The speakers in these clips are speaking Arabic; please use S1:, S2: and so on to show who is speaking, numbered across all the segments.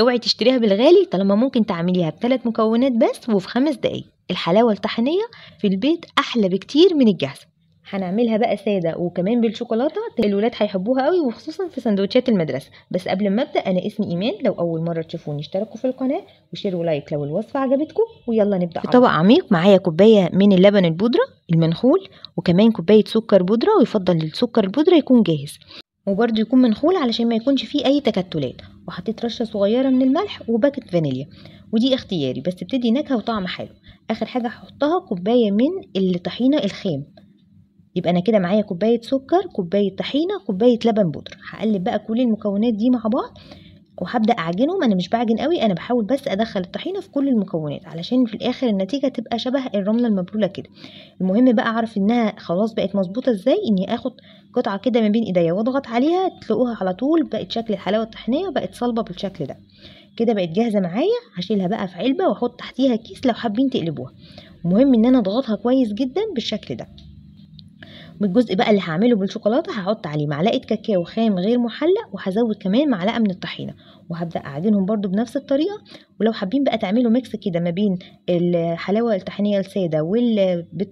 S1: اوعي تشتريها بالغالي طالما ممكن تعمليها بثلاث مكونات بس وفي خمس دقايق الحلاوة الطحينية في البيت أحلى بكتير من الجاهزة هنعملها بقى سادة وكمان بالشوكولاتة الولاد هيحبوها قوي وخصوصا في سندوتشات المدرسة بس قبل ما ابدأ أنا اسمي إيمان لو أول مرة تشوفوني اشتركوا في القناة وشير ولايك لو الوصفة عجبتكم ويلا نبدأ في طبق عميق معايا كوباية من اللبن البودرة المنخول وكمان كوباية سكر بودرة ويفضل السكر البودرة يكون جاهز وبرده يكون منخول علشان ما يكونش فيه اي تكتلات وحطيت رشه صغيره من الملح وباكت فانيليا ودي اختياري بس بتدي نكهه وطعم حلو اخر حاجه هحطها كوبايه من الطحينه الخام يبقى انا كده معايا كوبايه سكر كوبايه طحينه كوبايه لبن بودره هقلب بقى كل المكونات دي مع بعض وهبدا اعجنهم انا مش بعجن قوي انا بحاول بس ادخل الطحينه في كل المكونات علشان في الاخر النتيجه تبقى شبه الرمله المبلوله كده المهم بقى اعرف انها خلاص بقت مظبوطه ازاي اني اخد قطعه كده ما بين ايديا واضغط عليها تلاقوها على طول بقت شكل الحلاوه الطحينيه بقت صلبه بالشكل ده كده بقت جاهزه معايا هشيلها بقى في علبه واحط تحتيها كيس لو حابين تقلبوها المهم ان انا اضغطها كويس جدا بالشكل ده بالجزء بقى اللي هعمله بالشوكولاته هحط عليه معلقه كاكاو خام غير محلق وهزود كمان معلقه من الطحينه وهبدا اعجنهم برده بنفس الطريقه ولو حابين بقى تعملوا ميكس كده ما بين الحلاوه الطحينيه الساده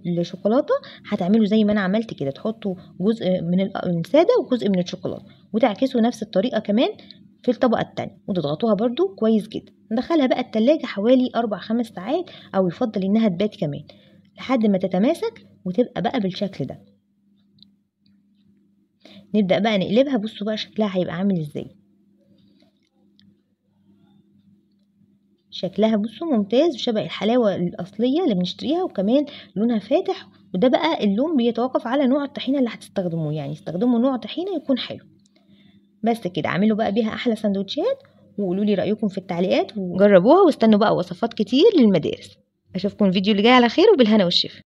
S1: والشوكولاته هتعملوا زي ما انا عملت كده تحطوا جزء من الساده وجزء من الشوكولاته وتعكسوا نفس الطريقه كمان في الطبقة التانية وتضغطوها برده كويس جدا ندخلها بقى التلاجة حوالي أربع خمس ساعات أو يفضل إنها تبات كمان لحد ما تتماسك وتبقى بقى بالشكل ده نبدأ بقى نقلبها بصوا بقى شكلها هيبقى عامل ازاي شكلها بصوا ممتاز وشبه الحلاوة الأصلية اللي بنشتريها وكمان لونها فاتح وده بقى اللون بيتوقف على نوع الطحينة اللي هتستخدموه يعني استخدموا نوع طحينة يكون حلو بس كده اعملوا بقى بيها أحلى سندوتشات وقولوا لي رأيكم في التعليقات وجربوها واستنوا بقى وصفات كتير للمدارس أشوفكم الفيديو اللي جاي على خير وبالهنا والشفا